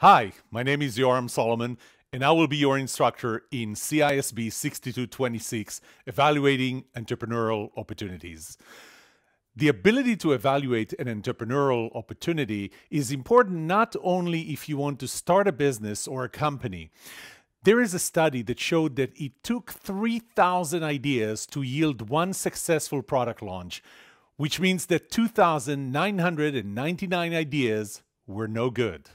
Hi, my name is Yoram Solomon, and I will be your instructor in CISB 6226, Evaluating Entrepreneurial Opportunities. The ability to evaluate an entrepreneurial opportunity is important not only if you want to start a business or a company. There is a study that showed that it took 3,000 ideas to yield one successful product launch, which means that 2,999 ideas were no good.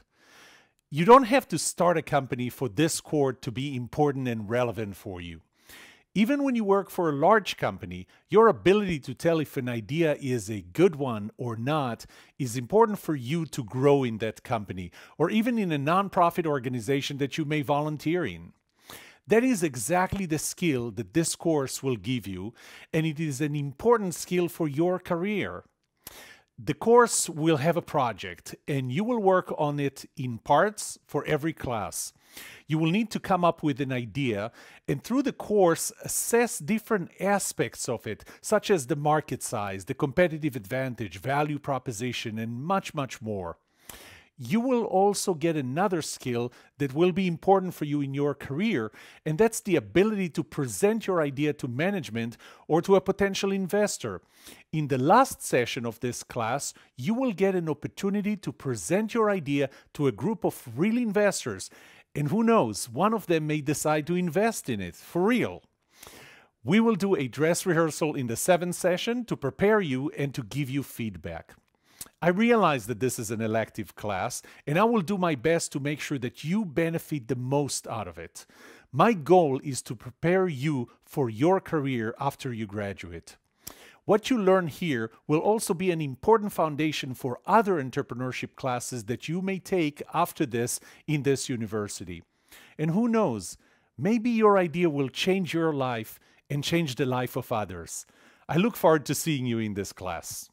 You don't have to start a company for Discord to be important and relevant for you. Even when you work for a large company, your ability to tell if an idea is a good one or not is important for you to grow in that company, or even in a nonprofit organization that you may volunteer in. That is exactly the skill that this course will give you, and it is an important skill for your career. The course will have a project and you will work on it in parts for every class. You will need to come up with an idea and through the course assess different aspects of it, such as the market size, the competitive advantage, value proposition, and much, much more you will also get another skill that will be important for you in your career, and that's the ability to present your idea to management or to a potential investor. In the last session of this class, you will get an opportunity to present your idea to a group of real investors, and who knows, one of them may decide to invest in it for real. We will do a dress rehearsal in the seventh session to prepare you and to give you feedback. I realize that this is an elective class, and I will do my best to make sure that you benefit the most out of it. My goal is to prepare you for your career after you graduate. What you learn here will also be an important foundation for other entrepreneurship classes that you may take after this in this university. And who knows, maybe your idea will change your life and change the life of others. I look forward to seeing you in this class.